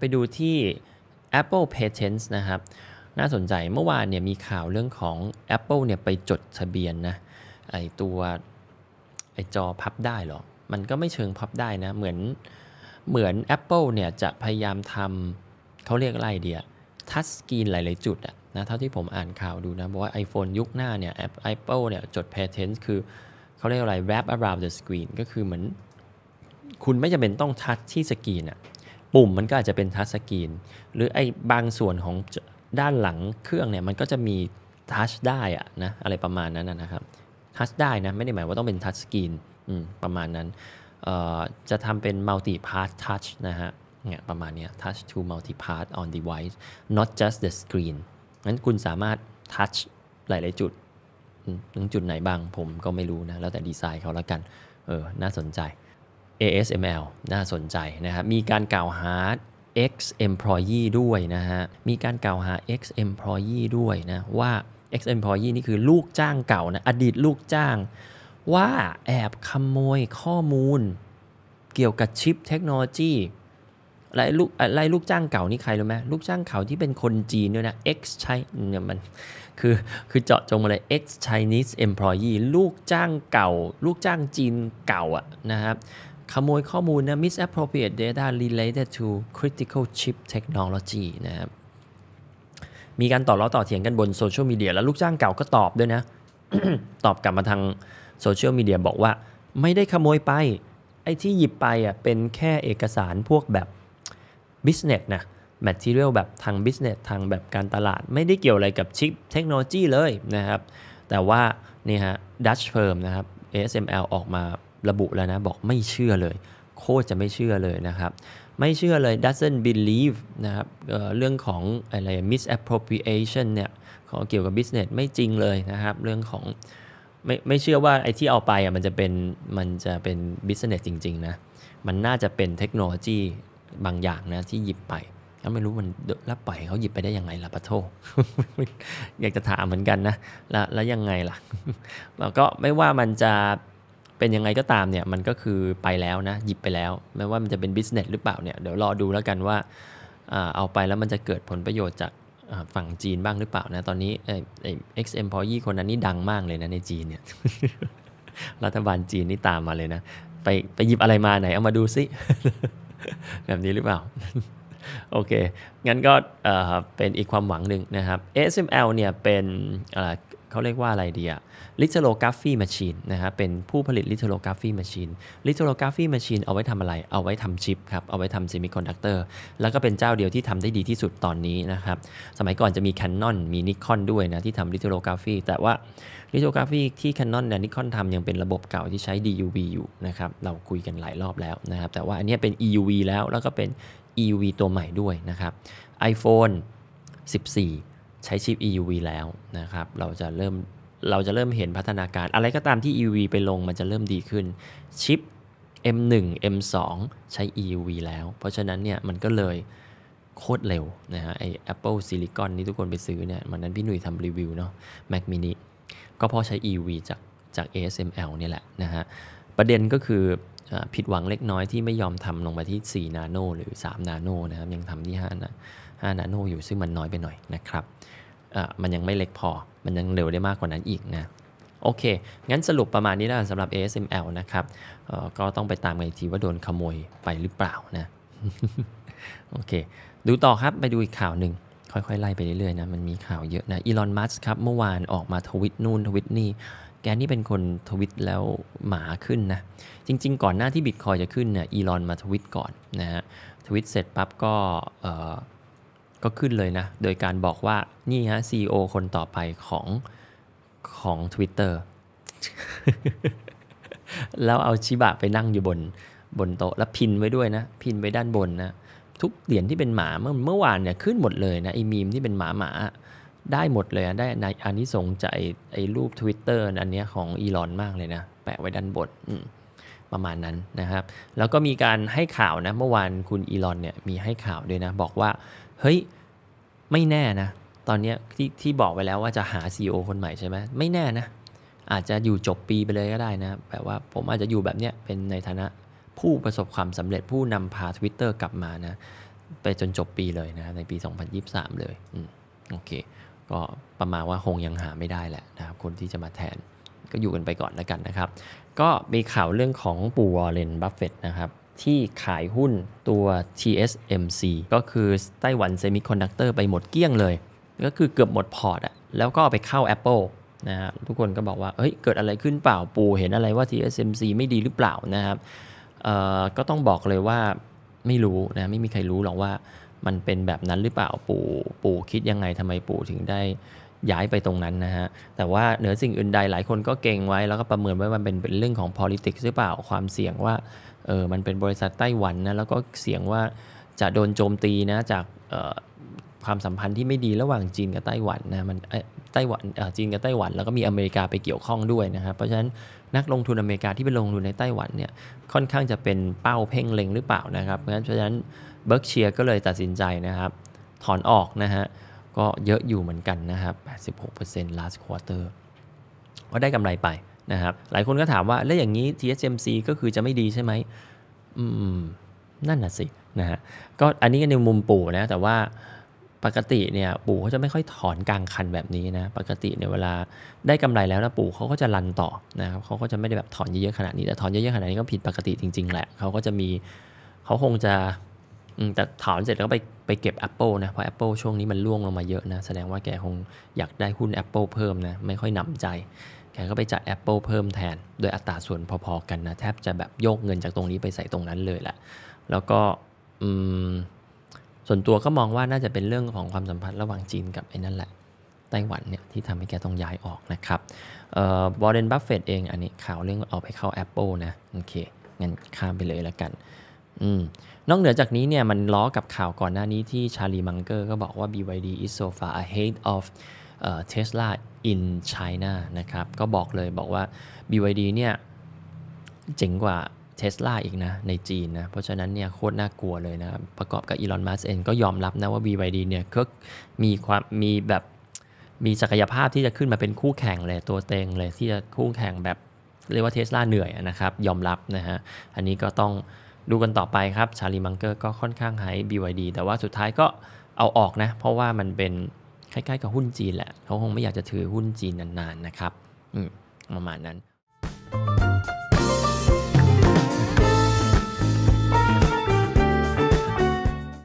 ไปดูที่ Apple Patents นะครับ น่าสนใจเมื่อวานเนี่ยมีข่าวเรื่องของ Apple เนี่ยไปจดทะเบียนนะไอตัวไอจอพับได้หรอ มันก็ไม่เชิงพับได้นะ เหมือนเหมือน Apple เนี่ยจะพยายามทำเขาเรียกอะไรเดียทัชสกรีนหลายๆจุดอะนะ เท่าที่ผมอ่านข่าวดูนะบอกว่า iPhone ยุคหน้าเนี่ยแอป Apple เนี่ยจด Patent คือเขาเรียกอะไร wrap around the screen ก็คือเหมือนคุณไม่จำเป็นต้องทัชที่สกรีนอะปุ่มมันก็อาจจะเป็นทัชสกรีนหรือไอ้บางส่วนของด้านหลังเครื่องเนี่ยมันก็จะมีทัชได้อะนะอะไรประมาณนั้นนะครับทัชได้นะไม่ได้หมายว่าต้องเป็นทัชสกรีนประมาณนั้นจะทำเป็นมัลติพาร์ททัชนะฮะเนี่ยประมาณนี้ touch to multi path on device not just the screen งั้นคุณสามารถ touch หลาย ๆจุดถึงจุดไหนบ้างผมก็ไม่รู้นะแล้วแต่ดีไซน์เขาแล้วกัน เออ น่าสนใจ ASML น่าสนใจนะครับมีการกล่าวหา x employee ด้วยนะฮะ มีการกล่าวหา x employee ด้วยนะ ว่า x employee นี่คือลูกจ้างเก่านะ อดีตลูกจ้าง ว่าแอบขโมยข้อมูล เกี่ยวกับชิปเทคโนโลยีไล่ลูกไล่ลูกจ้างเก่านี่ใครรู้ไหมลูกจ้างเก่าที่เป็นคนจีนด้วยนะ x ใช่เนี่ยมันคือคือเจาะจงมาเลย x Chinese employee ลูกจ้างเก่าลูกจ้างจีนเก่าอะนะครับขโมยข้อมูลนะ misappropriate data related to critical chip technology นะครับมีการต่อล้อต่อเถียงกันบนโซเชียลมีเดียแล้วลูกจ้างเก่าก็ตอบด้วยนะ ตอบกลับมาทางโซเชียลมีเดียบอกว่าไม่ได้ขโมยไปไอ้ที่หยิบไปอ่ะเป็นแค่เอกสารพวกแบบ business นะ material แบบทาง business ทางแบบการตลาด ไม่ได้เกี่ยวอะไรกับชิปเทคโนโลยีเลยนะครับ แต่ว่านี่ฮะ Dutch firm นะครับ ASML ออกมาระบุแล้วนะ บอกไม่เชื่อเลย โคตรจะไม่เชื่อเลยนะครับ ไม่เชื่อเลย doesn't believe นะครับเเรื่องของอะไร misappropriation เนี่ยขอเกี่ยวกับ business ไม่จริงเลยนะครับเรื่องของไม่ไม่เชื่อว่าไอ้ที่เอาไปอ่ะมันจะเป็นมันจะเป็น business จริง ๆ นะ มันน่าจะเป็นเทคโนโลยีบางอย่างนะ ที่หยิบไปก็ไม่รู้มันรับปเขาหยิบไปได้ยังไงล่ะปะโทอยากจะถามเหมือนกันนะ แล้วแล้วยังไงล่ะแล้วก็ไม่ว่ามันจะเป็นยังไงก็ตามเนี่ยมันก็คือไปแล้วนะ หยิบไปแล้วไม่ว่ามันจะเป็นบิสเนสหรือเปล่าเนี่ยเดี๋ยวรอดูแล้วกันว่า เอาไปแล้วมันจะเกิดผลประโยชน์จากฝั่งจีนบ้างหรือเปล่านะตอนนี้เอ็กซ์เอ็มพอยี่คนนั้นนี่ดังมากเลยนะในจีนเนี่ยรัฐบาลจีนนี่ตามมาเลยนะไปไปหยิบอะไรมาไหนเอามาดูซิแบบนี้หรือเปล่า โอเค งั้นก็เป็นอีกความหวังหนึ่งนะครับ s m l เนี่ยเป็นเขาเรียกว่าอะไรเดียะลิเทโลกราฟีมาชีนนะครับเป็นผู้ผลิตลิเทโลกราฟีมาชีนลิเทโลกราฟีมาชีนเอาไว้ทำอะไร เอาไว้ทำชิปครับเอาไว้ทำเซมิคอนดักเตอร์แล้วก็เป็นเจ้าเดียวที่ทำได้ดีที่สุดตอนนี้นะครับสมัยก่อนจะมีแคนนอนมีนิคอนด้วยนะ ที่ทำลิเทโลกราฟีแต่ว่าลิทโลกราฟีที่แคนนอนและนิคอนทำยังเป็นระบบเก่า ที่ใช้ DUV อยู่นะครับ เราคุยกันหลายรอบแล้วนะครับ แต่ว่าอันนี้เป็น EUV แล้วแล้วก็เป็น EUV ตัวใหม่ด้วยนะครับ iPhone 14ใช้ชิป EUV แล้วนะครับ เราจะเริ่มเราจะเริ่มเห็นพัฒนาการอะไรก็ตามที่ EUV ไปลงมันจะเริ่มดีขึ้นชิป M1 M2 ใช้ EUV แล้ว เพราะฉะนั้นเนี่ยมันก็เลยโคตรเร็วนะฮะไอ Apple Silicon นี่ทุกคนไปซื้อเนี่ยมันนั้นพี่หนุ่ยทำรีวิวเนาะ Mac mini ก็พอใช้ EUV จากจาก ASML เนี่ยแหละนะฮะประเด็นก็คือผิดหวังเล็กน้อยที่ไม่ยอมทำลงมาที่ 4 นาโนหรือ 3 นาโนนะครับยังทำที่ 5นะ5นาโนอยู่ซึ่งมันน้อยไปหน่อยนะครับมันยังไม่เล็กพอ มันยังเร็วได้มากกว่านั้นอีกนะ โอเค งั้นสรุปประมาณนี้แล้วสำหรับ ASML นะครับ ก็ต้องไปตามกันอีกทีว่าโดนขโมยไปหรือเปล่านะ โอเค ดูต่อครับ ไปดูอีกข่าวหนึ่ง ค่อยๆไล่ไปเรื่อยๆนะ มันมีข่าวเยอะนะ อีลอน มัสครับ เมื่อวานออกมาทวิตนู่นทวิตนี่ แกนี่เป็นคนทวิตแล้วหมาขึ้นนะ จริงๆ ก่อนหน้าที่บิตคอยจะขึ้นเนี่ยอีลอนมาทวิตก่อนนะฮะ ทวิตเสร็จปั๊บก็ก็ขึ้นเลยนะโดยการบอกว่านี่ฮะ CEO คนต่อไปของของ Twitter แล้วเอาชิบะไปนั่งอยู่บนบนโต๊ะ แล้วพินไว้ด้วยนะพินไว้ด้านบนนะทุกเหรียญที่เป็นหมาเมื่อเมื่อวานเนี่ยขึ้นหมดเลยนะไอ้มีมที่เป็นหมาหมา ได้หมดเลยได้ในอันนี้สงใจไอ้รูป Twitter อันนี้ของอีลอนมากเลยนะ แปะไว้ด้านบนประมาณนั้นนะครับแล้วก็มีการให้ข่าวนะเมื่อวานคุณอีลอนเนี่ยมีให้ข่าวด้วยนะบอกว่าเฮ้ย ไม่แน่นะ ตอนนี้ที่ที่บอกไปแล้วว่าจะหา CEO คนใหม่ใช่ไหมไม่แน่นะ อาจจะอยู่จบปีไปเลยก็ได้นะแบบว่าผมอาจจะอยู่แบบเนี้ยเป็นในฐานะผู้ประสบความสำเร็จผู้นำพา Twitter กลับมานะ ไปจนจบปีเลยนะในปี 2023 เลยอืมโอเค ก็ประมาณว่าคงยังหาไม่ได้แหละนะครับคนที่จะมาแทนก็อยู่กันไปก่อนแล้วกันนะครับ ก็มีข่าวเรื่องของปู่วอลเลนบัฟเฟตนะครับที่ขายหุ้นตัว TSMC ก็คือไต้หวันเซมิคอนดักเตอร์ไปหมดเกลี้ยงเลย ก็คือเกือบหมดพอร์ตอะแล้วก็ไปเข้า Apple นะฮะทุกคนก็บอกว่าเฮ้ย เกิดอะไรขึ้นเปล่าปูเห็นอะไรว่า TSMC ไม่ดีหรือเปล่านะครับก็ต้องบอกเลยว่า ไม่รู้นะ ไม่มีใครรู้หรอกว่ามันเป็นแบบนั้นหรือเปล่าปูปูคิดยังไง ทำไมปูถึงได้ย้ายไปตรงนั้นนะฮะ แต่ว่าเหนือสิ่งอื่นใดหลายคนก็เก่งไว้แล้วก็ประเมินไว้มันเป็นเป็นเรื่องของ politics หรือเปล่า ความเสี่ยงว่าเออมันเป็นบริษัทไต้หวันนะ แล้วก็เสี่ยงว่าจะโดนโจมตีนะจากความสัมพันธ์ที่ไม่ดีระหว่างจีนกับไต้หวันนะ มันไต้หวันจีนกับไต้หวัน แล้วก็มีอเมริกาไปเกี่ยวข้องด้วยนะครับ เพราะฉะนั้นนักลงทุนอเมริกาที่ไปลงทุนในไต้หวันเนี่ย ค่อนข้างจะเป็นเป้าเพ่งเล็งหรือเปล่านะครับเพราะฉะนั้นเบิร์กเชียก็เลยตัดสินใจนะครับถอนออกนะฮะก็เยอะอยู่เหมือนกันนะครับ 86% last quarter ก็ได้กำไรไปนะครับ หลายคนก็ถามว่า แล้วอย่างนี้ TSMC ก็คือจะไม่ดีใช่ไหมอืม นั่นน่ะสินะฮะ ก็อันนี้ก็ในมุมปู่นะ แต่ว่าปกติเนี่ยปู่เขาจะไม่ค่อยถอนกลางคันแบบนี้นะ ปกติเนี่ยเวลาได้กำไรแล้วนะปู่เขาก็จะรันต่อนะครับ เขาก็จะไม่ได้แบบถอนเยอะๆขนาดนี้แต่ถอนเยอะๆขนาดนี้ก็ผิดปกติจริง ๆแหละ เขาก็จะมี เขาคงจะแต่ถอนเสร็จแล้วก็ไปไปเก็บ Apple นะ เพราะ Apple ช่วงนี้มันร่วงลงมาเยอะนะ แสดงว่าแกคงอยากได้หุ้น Apple เพิ่มนะ ไม่ค่อยหนำใจ แกก็ไปจัด Apple เพิ่มแทน โดยอัตราส่วนพอๆกันนะ แทบจะแบบโยกเงินจากตรงนี้ไปใส่ตรงนั้นเลยแหละ แล้วก็ ส่วนตัวก็มองว่าน่าจะเป็นเรื่องของความสัมพันธ์ระหว่างจีนกับไอ้นั่นแหละไต้หวันเนี่ยที่ทำให้แกต้องย้ายออกนะครับรอร์เดนบัฟเฟตเองอันนี้ข่าวเรื่องเอาไปเข้า Apple นะโอเคงั้นข้ามไปเลยแล้วกัน อืมนอกเหนือจากนี้เนี่ยมันล้อกับข่าวก่อนหน้านี้ที่ชาลีมังเกอร์ก็บอกว่า BYD is so far ahead of Tesla in China นะครับก็บอกเลยบอกว่า BYD เนี่ยเจ๋งกว่าเทสลาอีกนะในจีนนะ เพราะฉะนั้นเนี่ยโคตรน่ากลัวเลยนะครับประกอบกับอีลอนมัสเองก็ยอมรับนะว่า BYD เนี่ยก็มีความ มีแบบ มีศักยภาพที่จะขึ้นมาเป็นคู่แข่งเลยตัวเต็งเลยที่จะคู่แข่งแบบเรียกว่าเทสลาเหนื่อยนะครับยอมรับนะฮะอันนี้ก็ต้องดูกันต่อไปครับ ชาลีมังเกอร์ก็ค่อนข้างหไย BYD แต่ว่าสุดท้ายก็เอาออกนะ เพราะว่ามันเป็นคล้าย ๆกับหุ้นจีนแหละ เขาคงไม่อยากจะถือหุ้นจีนนานๆนะครับประมาณนั้น